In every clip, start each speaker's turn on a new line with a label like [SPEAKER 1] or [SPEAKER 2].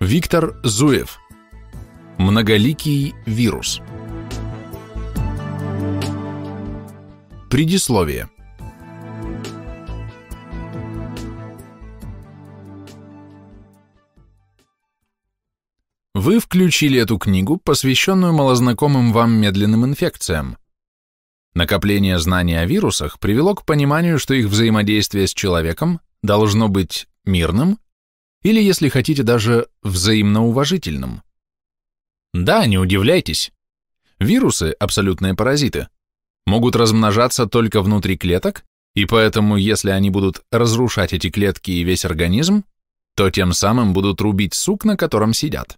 [SPEAKER 1] Виктор Зуев. Многоликий вирус. Предисловие. Вы включили эту книгу, посвященную малознакомым вам медленным инфекциям. Накопление знаний о вирусах привело к пониманию, что их взаимодействие с человеком должно быть мирным, или, если хотите, даже взаимноуважительным. Да, не удивляйтесь. Вирусы, абсолютные паразиты, могут размножаться только внутри клеток, и поэтому, если они будут разрушать эти клетки и весь организм, то тем самым будут рубить сук, на котором сидят.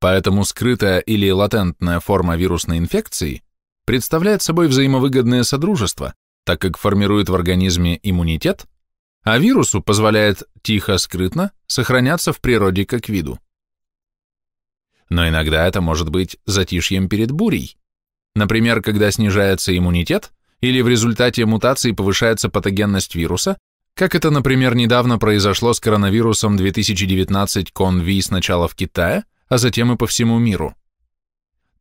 [SPEAKER 1] Поэтому скрытая или латентная форма вирусной инфекции представляет собой взаимовыгодное содружество, так как формирует в организме иммунитет, а вирусу позволяет тихо-скрытно сохраняться в природе как виду. Но иногда это может быть затишьем перед бурей, например, когда снижается иммунитет или в результате мутации повышается патогенность вируса, как это, например, недавно произошло с коронавирусом 2019 CONV сначала в Китае, а затем и по всему миру.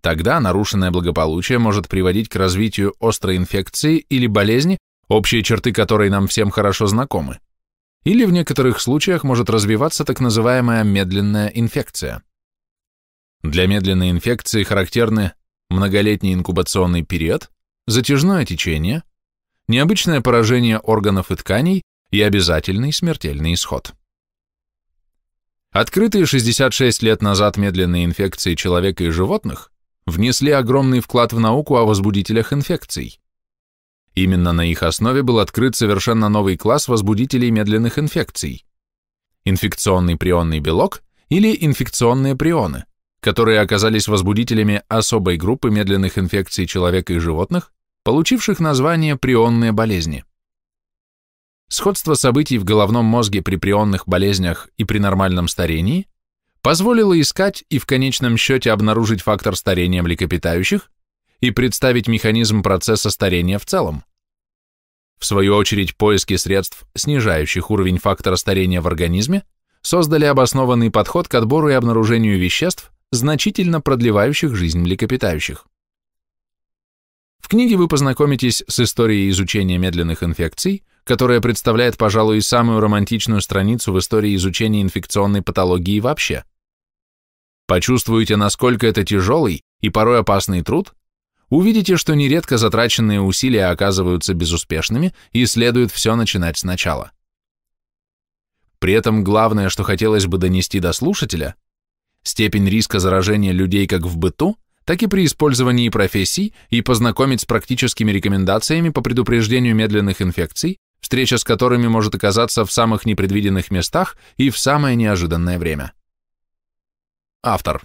[SPEAKER 1] Тогда нарушенное благополучие может приводить к развитию острой инфекции или болезни, общие черты которой нам всем хорошо знакомы, или в некоторых случаях может развиваться так называемая медленная инфекция. Для медленной инфекции характерны многолетний инкубационный период, затяжное течение, необычное поражение органов и тканей и обязательный смертельный исход. Открытые 66 лет назад медленные инфекции человека и животных внесли огромный вклад в науку о возбудителях инфекций. Именно на их основе был открыт совершенно новый класс возбудителей медленных инфекций – инфекционный прионный белок или инфекционные прионы, которые оказались возбудителями особой группы медленных инфекций человека и животных, получивших название прионные болезни. Сходство событий в головном мозге при прионных болезнях и при нормальном старении позволило искать и в конечном счете обнаружить фактор старения млекопитающих, и представить механизм процесса старения в целом. В свою очередь, поиски средств, снижающих уровень фактора старения в организме, создали обоснованный подход к отбору и обнаружению веществ, значительно продлевающих жизнь млекопитающих. В книге вы познакомитесь с историей изучения медленных инфекций, которая представляет, пожалуй, самую романтичную страницу в истории изучения инфекционной патологии вообще. Почувствуете, насколько это тяжелый и порой опасный труд, увидите, что нередко затраченные усилия оказываются безуспешными и следует все начинать сначала. При этом главное, что хотелось бы донести до слушателя, степень риска заражения людей как в быту, так и при использовании профессий и познакомить с практическими рекомендациями по предупреждению медленных инфекций, встреча с которыми может оказаться в самых непредвиденных местах и в самое неожиданное время. Автор.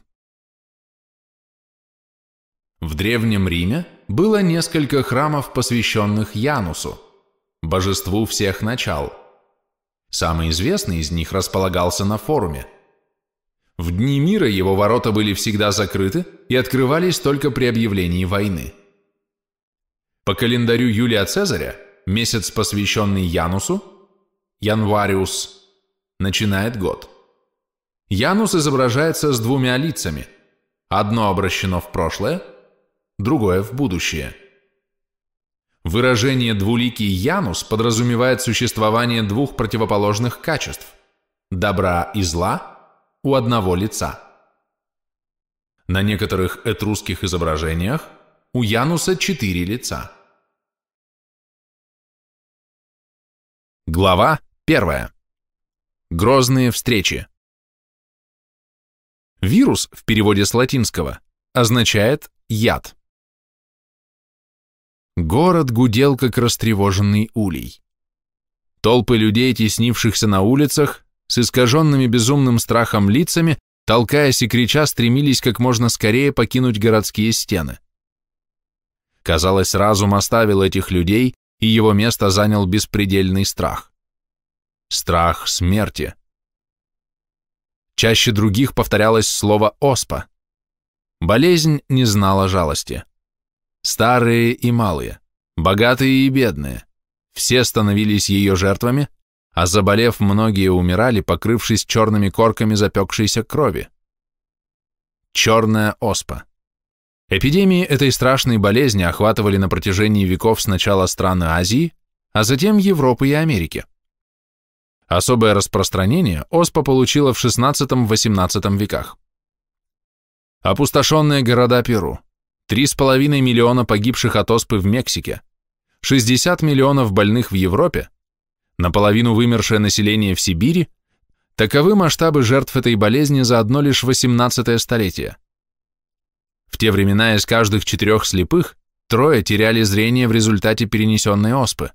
[SPEAKER 1] В Древнем Риме было несколько храмов, посвященных Янусу, божеству всех начал. Самый известный из них располагался на форуме. В дни мира его ворота были всегда закрыты и открывались только при объявлении войны. По календарю Юлия Цезаря месяц, посвященный Янусу, Январиус, начинает год. Янус изображается с двумя лицами. Одно обращено в прошлое – другое – в будущее. Выражение «двуликий Янус» подразумевает существование двух противоположных качеств – добра и зла у одного лица. На некоторых этрусских изображениях у Януса четыре лица. Глава первая. Грозные встречи. Вирус в переводе с латинского означает «яд». Город гудел, как растревоженный улей. Толпы людей, теснившихся на улицах, с искаженными безумным страхом лицами, толкаясь и крича, стремились как можно скорее покинуть городские стены. Казалось, разум оставил этих людей, и его место занял беспредельный страх. Страх смерти. Чаще других повторялось слово «оспа». Болезнь не знала жалости старые и малые, богатые и бедные, все становились ее жертвами, а заболев, многие умирали, покрывшись черными корками запекшейся крови. Черная оспа. Эпидемии этой страшной болезни охватывали на протяжении веков сначала страны Азии, а затем Европы и Америки. Особое распространение оспа получила в XVI-XVIII веках. Опустошенные города Перу, 3,5 миллиона погибших от оспы в Мексике, 60 миллионов больных в Европе, наполовину вымершее население в Сибири, таковы масштабы жертв этой болезни за одно лишь 18 столетие. В те времена из каждых четырех слепых трое теряли зрение в результате перенесенной оспы.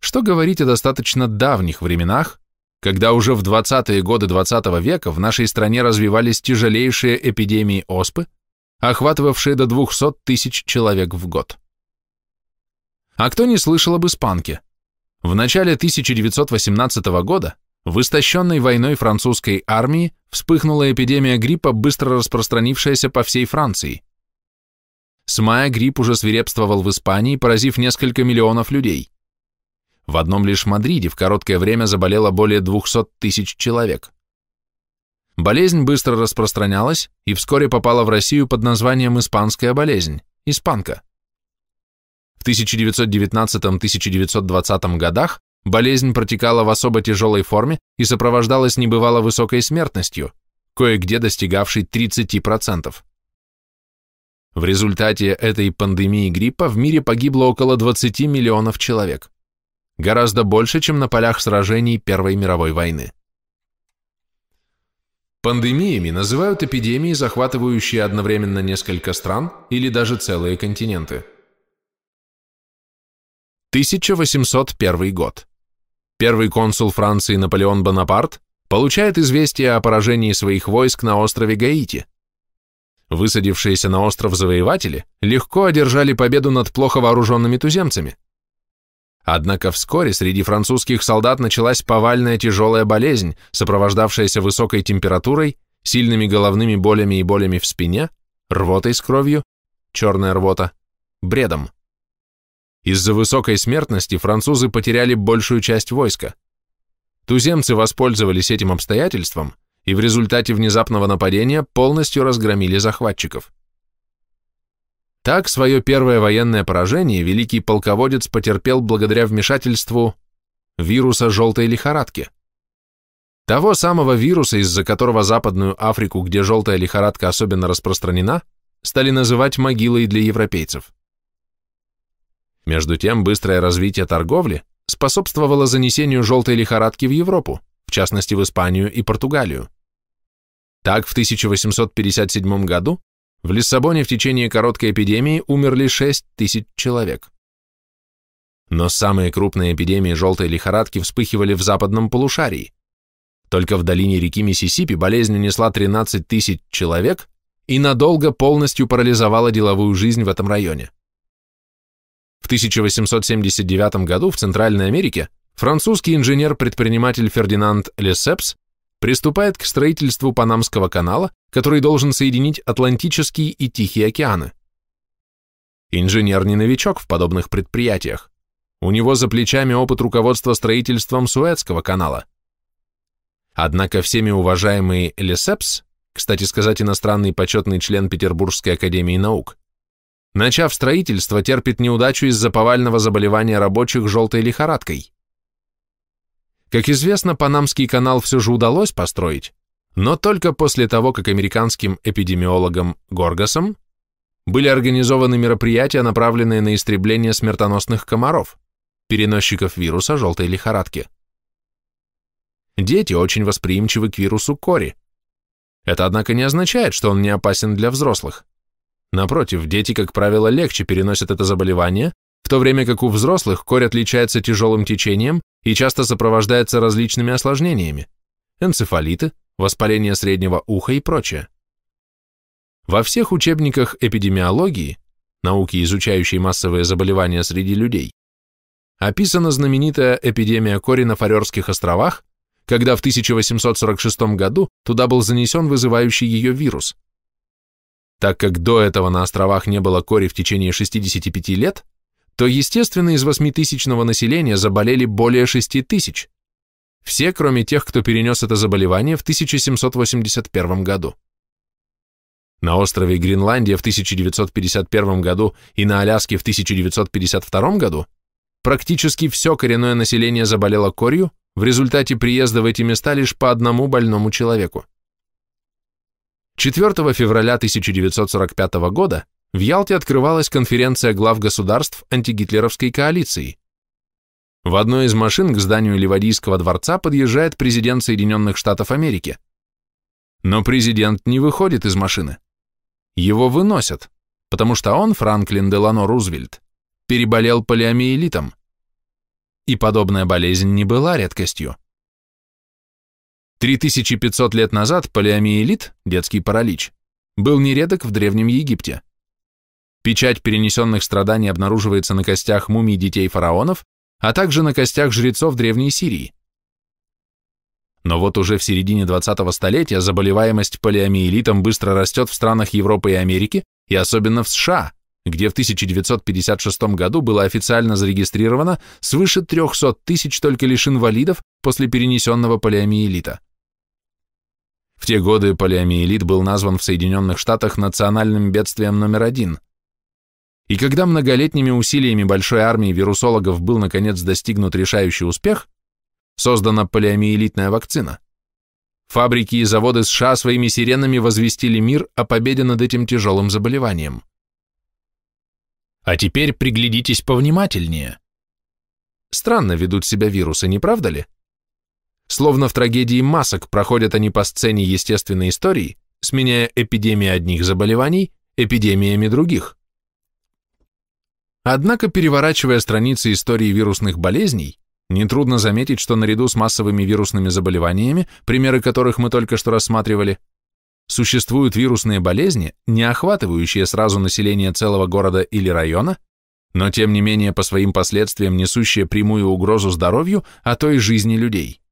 [SPEAKER 1] Что говорить о достаточно давних временах, когда уже в 20-е годы 20 -го века в нашей стране развивались тяжелейшие эпидемии оспы, охватывавшие до 200 тысяч человек в год. А кто не слышал об испанке? В начале 1918 года в истощенной войной французской армии вспыхнула эпидемия гриппа, быстро распространившаяся по всей Франции. С мая грипп уже свирепствовал в Испании, поразив несколько миллионов людей. В одном лишь Мадриде в короткое время заболело более 200 тысяч человек. Болезнь быстро распространялась и вскоре попала в Россию под названием «Испанская болезнь» – «Испанка». В 1919-1920 годах болезнь протекала в особо тяжелой форме и сопровождалась небывало высокой смертностью, кое-где достигавшей 30%. В результате этой пандемии гриппа в мире погибло около 20 миллионов человек, гораздо больше, чем на полях сражений Первой мировой войны. Пандемиями называют эпидемии, захватывающие одновременно несколько стран или даже целые континенты. 1801 год. Первый консул Франции Наполеон Бонапарт получает известие о поражении своих войск на острове Гаити. Высадившиеся на остров завоеватели легко одержали победу над плохо вооруженными туземцами – Однако вскоре среди французских солдат началась повальная тяжелая болезнь, сопровождавшаяся высокой температурой, сильными головными болями и болями в спине, рвотой с кровью, черная рвота, бредом. Из-за высокой смертности французы потеряли большую часть войска. Туземцы воспользовались этим обстоятельством и в результате внезапного нападения полностью разгромили захватчиков. Так свое первое военное поражение великий полководец потерпел благодаря вмешательству вируса желтой лихорадки. Того самого вируса, из-за которого Западную Африку, где желтая лихорадка особенно распространена, стали называть могилой для европейцев. Между тем, быстрое развитие торговли способствовало занесению желтой лихорадки в Европу, в частности в Испанию и Португалию. Так, в 1857 году в Лиссабоне в течение короткой эпидемии умерли 6 тысяч человек. Но самые крупные эпидемии желтой лихорадки вспыхивали в западном полушарии. Только в долине реки Миссисипи болезнь унесла 13 тысяч человек и надолго полностью парализовала деловую жизнь в этом районе. В 1879 году в Центральной Америке французский инженер-предприниматель Фердинанд Лесепс приступает к строительству Панамского канала, который должен соединить Атлантический и Тихий океаны. Инженер не новичок в подобных предприятиях. У него за плечами опыт руководства строительством Суэцкого канала. Однако всеми уважаемый Лесепс, кстати сказать, иностранный почетный член Петербургской академии наук, начав строительство, терпит неудачу из-за повального заболевания рабочих желтой лихорадкой. Как известно, Панамский канал все же удалось построить, но только после того, как американским эпидемиологом Горгасом были организованы мероприятия, направленные на истребление смертоносных комаров, переносчиков вируса желтой лихорадки. Дети очень восприимчивы к вирусу кори. Это, однако, не означает, что он не опасен для взрослых. Напротив, дети, как правило, легче переносят это заболевание, в то время как у взрослых корь отличается тяжелым течением и часто сопровождается различными осложнениями – энцефалиты, воспаление среднего уха и прочее. Во всех учебниках эпидемиологии, науки, изучающей массовые заболевания среди людей, описана знаменитая эпидемия кори на Фарерских островах, когда в 1846 году туда был занесен вызывающий ее вирус. Так как до этого на островах не было кори в течение 65 лет, то, естественно, из 8-тысячного населения заболели более шести тысяч, все, кроме тех, кто перенес это заболевание в 1781 году. На острове Гренландия в 1951 году и на Аляске в 1952 году практически все коренное население заболело корью, в результате приезда в эти места лишь по одному больному человеку. 4 февраля 1945 года в Ялте открывалась конференция глав государств антигитлеровской коалиции. В одной из машин к зданию Ливадийского дворца подъезжает президент Соединенных Штатов Америки. Но президент не выходит из машины. Его выносят, потому что он, Франклин Делано Рузвельт, переболел полиомиелитом. И подобная болезнь не была редкостью. 3500 лет назад полиомиелит, детский паралич, был нередок в Древнем Египте. Печать перенесенных страданий обнаруживается на костях мумий детей фараонов, а также на костях жрецов Древней Сирии. Но вот уже в середине 20-го столетия заболеваемость полиомиелитом быстро растет в странах Европы и Америки, и особенно в США, где в 1956 году было официально зарегистрировано свыше 300 тысяч только лишь инвалидов после перенесенного полиомиелита. В те годы полиомиелит был назван в Соединенных Штатах национальным бедствием номер один – и когда многолетними усилиями большой армии вирусологов был наконец достигнут решающий успех, создана полиомиелитная вакцина. Фабрики и заводы США своими сиренами возвестили мир о победе над этим тяжелым заболеванием. А теперь приглядитесь повнимательнее. Странно ведут себя вирусы, не правда ли? Словно в трагедии масок проходят они по сцене естественной истории, сменяя эпидемии одних заболеваний эпидемиями других. Однако, переворачивая страницы истории вирусных болезней, нетрудно заметить, что наряду с массовыми вирусными заболеваниями, примеры которых мы только что рассматривали, существуют вирусные болезни, не охватывающие сразу население целого города или района, но тем не менее по своим последствиям несущие прямую угрозу здоровью, а то и жизни людей.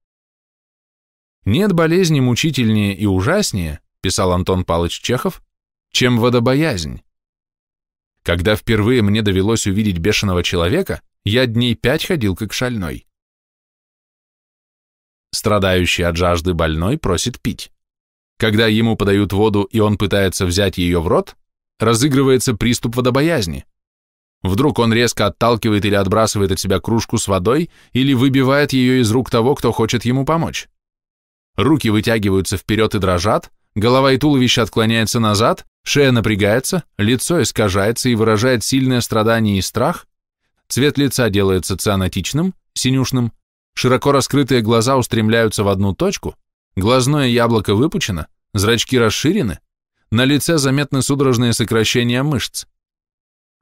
[SPEAKER 1] «Нет болезни мучительнее и ужаснее», писал Антон Палыч Чехов, чем водобоязнь. Когда впервые мне довелось увидеть бешеного человека, я дней пять ходил как шальной. Страдающий от жажды больной просит пить. Когда ему подают воду, и он пытается взять ее в рот, разыгрывается приступ водобоязни. Вдруг он резко отталкивает или отбрасывает от себя кружку с водой или выбивает ее из рук того, кто хочет ему помочь. Руки вытягиваются вперед и дрожат, голова и туловище отклоняются назад, Шея напрягается, лицо искажается и выражает сильное страдание и страх, цвет лица делается цианотичным, синюшным, широко раскрытые глаза устремляются в одну точку, глазное яблоко выпучено, зрачки расширены, на лице заметны судорожные сокращения мышц.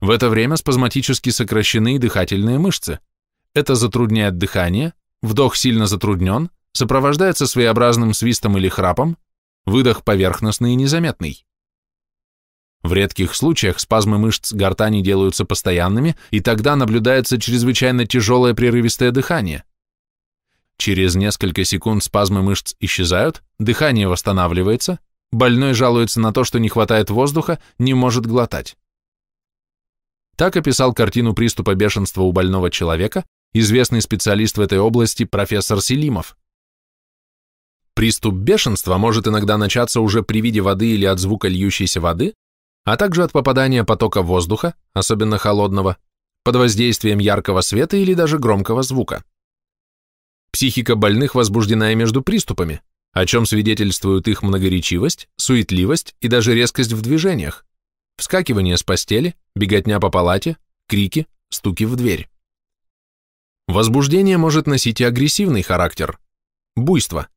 [SPEAKER 1] В это время спазматически сокращены и дыхательные мышцы. Это затрудняет дыхание, вдох сильно затруднен, сопровождается своеобразным свистом или храпом, выдох поверхностный и незаметный. В редких случаях спазмы мышц гортани делаются постоянными, и тогда наблюдается чрезвычайно тяжелое прерывистое дыхание. Через несколько секунд спазмы мышц исчезают, дыхание восстанавливается, больной жалуется на то, что не хватает воздуха, не может глотать. Так описал картину приступа бешенства у больного человека известный специалист в этой области профессор Селимов. Приступ бешенства может иногда начаться уже при виде воды или от звука льющейся воды, а также от попадания потока воздуха, особенно холодного, под воздействием яркого света или даже громкого звука. Психика больных возбуждена и между приступами, о чем свидетельствуют их многоречивость, суетливость и даже резкость в движениях, вскакивание с постели, беготня по палате, крики, стуки в дверь. Возбуждение может носить и агрессивный характер, буйство.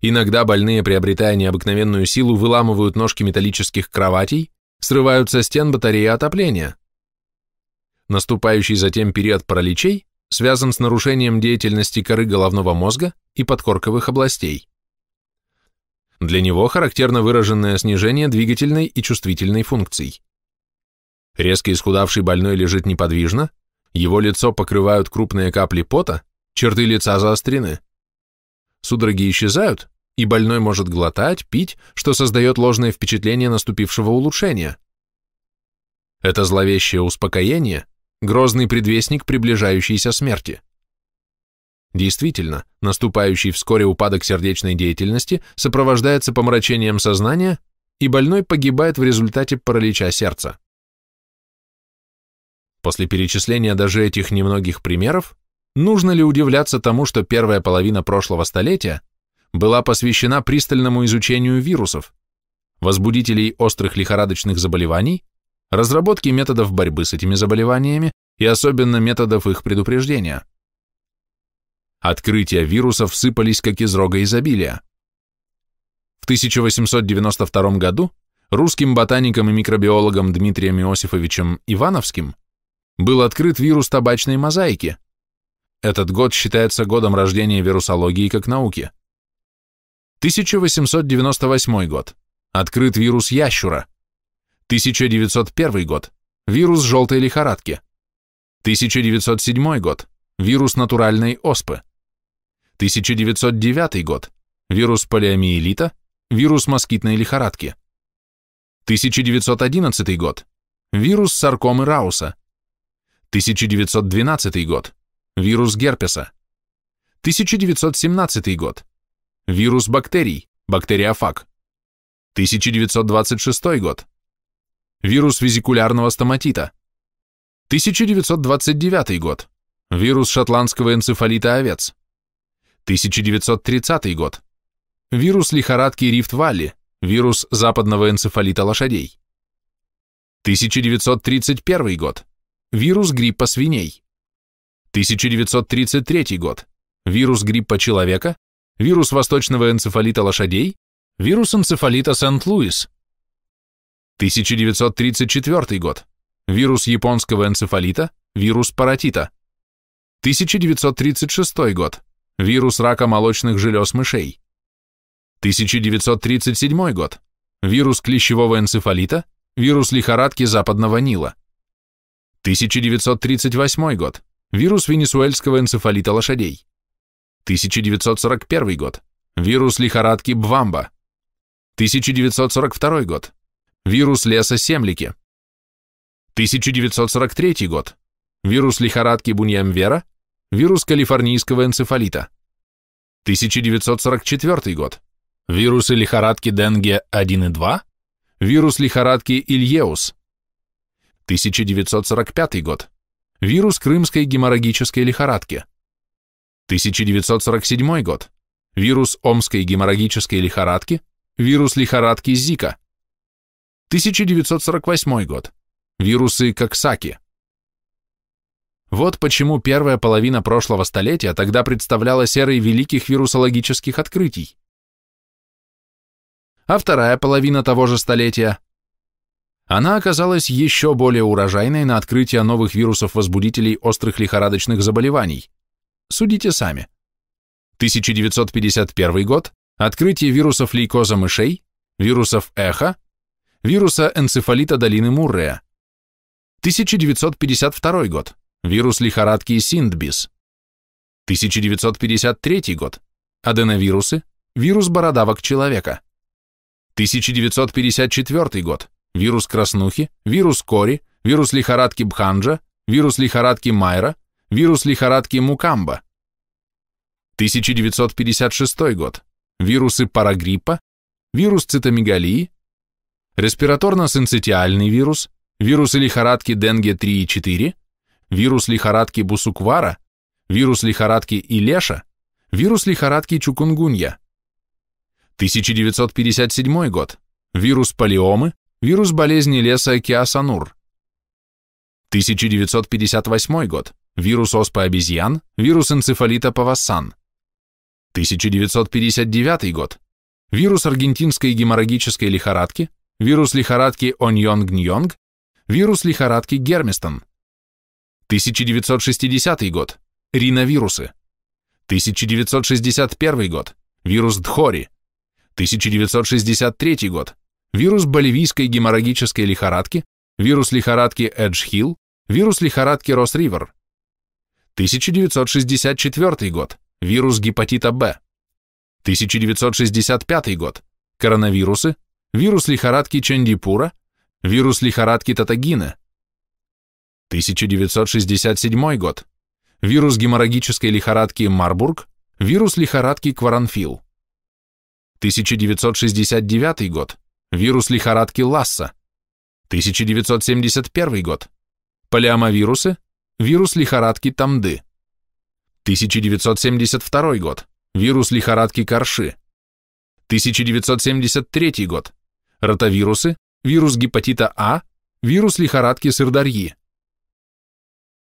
[SPEAKER 1] Иногда больные, приобретая необыкновенную силу, выламывают ножки металлических кроватей, срывают со стен батареи отопления. Наступающий затем период параличей связан с нарушением деятельности коры головного мозга и подкорковых областей. Для него характерно выраженное снижение двигательной и чувствительной функций. Резко исхудавший больной лежит неподвижно, его лицо покрывают крупные капли пота, черты лица заострены. Судороги исчезают, и больной может глотать, пить, что создает ложное впечатление наступившего улучшения. Это зловещее успокоение – грозный предвестник приближающейся смерти. Действительно, наступающий вскоре упадок сердечной деятельности сопровождается помрачением сознания, и больной погибает в результате паралича сердца. После перечисления даже этих немногих примеров, нужно ли удивляться тому, что первая половина прошлого столетия – была посвящена пристальному изучению вирусов, возбудителей острых лихорадочных заболеваний, разработке методов борьбы с этими заболеваниями и особенно методов их предупреждения. Открытия вирусов сыпались как из рога изобилия. В 1892 году русским ботаником и микробиологом Дмитрием Иосифовичем Ивановским был открыт вирус табачной мозаики. Этот год считается годом рождения вирусологии как науки. 1898 год. Открыт вирус ящура. 1901 год. Вирус желтой лихорадки. 1907 год. Вирус натуральной оспы. 1909 год. Вирус полиомиелита. Вирус москитной лихорадки. 1911 год. Вирус саркомы Рауса. 1912 год. Вирус герпеса. 1917 год. Вирус бактерий, бактериофаг. 1926 год. Вирус визикулярного стоматита. 1929 год. Вирус шотландского энцефалита овец. 1930 год. Вирус лихорадки Рифт-Валли, вирус западного энцефалита лошадей. 1931 год. Вирус гриппа свиней. 1933 год. Вирус гриппа человека, вирус восточного энцефалита лошадей, вирус энцефалита Сент-Луис. 1934 год. Вирус японского энцефалита, вирус паротита. 1936 год. Вирус рака молочных желез мышей. 1937 год. Вирус клещевого энцефалита, вирус лихорадки западного Нила. 1938 год. Вирус венесуэльского энцефалита лошадей. 1941 год. Вирус лихорадки Бвамба. 1942 год. Вирус леса Семлики. 1943 год. Вирус лихорадки Буньямвера. Вирус калифорнийского энцефалита. 1944 год. Вирусы лихорадки Денге 1 и 2. Вирус лихорадки Ильеус. 1945 год. Вирус крымской геморрагической лихорадки. 1947 год. Вирус омской геморрагической лихорадки, вирус лихорадки Зика. 1948 год. Вирусы Коксаки. Вот почему первая половина прошлого столетия тогда представляла серой великих вирусологических открытий. А вторая половина того же столетия – она оказалась еще более урожайной на открытие новых вирусов-возбудителей острых лихорадочных заболеваний. Судите сами. 1951 год. Открытие вирусов лейкоза мышей, вирусов эхо, вируса энцефалита долины Муррея. 1952 год. Вирус лихорадки Синдбис. 1953 год. Аденовирусы, вирус бородавок человека. 1954 год. Вирус краснухи, вирус кори, вирус лихорадки Бханджа, вирус лихорадки Майра, Вирус лихорадки Мукамба. 1956 год. Вирусы парагриппа, вирус цитомегалии, респираторно-синцитиальный вирус, вирусы лихорадки Денге 3 и 4, вирус лихорадки Бусуквара, вирус лихорадки Илеша, вирус лихорадки Чукунгунья. 1957 год. Вирус полиомы, вирус болезни леса Киасанур. 1958 год вирус оспы обезьян, вирус энцефалита павасан. 1959 год. Вирус аргентинской геморрагической лихорадки, вирус лихорадки Оньонг-Ньонг, вирус лихорадки Гермистон. 1960 год. Риновирусы. 1961 год. Вирус Дхори. 1963 год. Вирус боливийской геморрагической лихорадки, вирус лихорадки эдж вирус лихорадки рос 1964 год. Вирус гепатита Б. 1965 год. Коронавирусы. Вирус лихорадки Чандипура. Вирус лихорадки Татагина. 1967 год. Вирус геморрагической лихорадки Марбург. Вирус лихорадки Кваранфил. 1969 год. Вирус лихорадки Ласса. 1971 год. Полиомавирусы, Вирус лихорадки Тамды. 1972 год. Вирус лихорадки Корши. 1973 год. Ротавирусы, вирус гепатита А, вирус лихорадки Сырдарьи.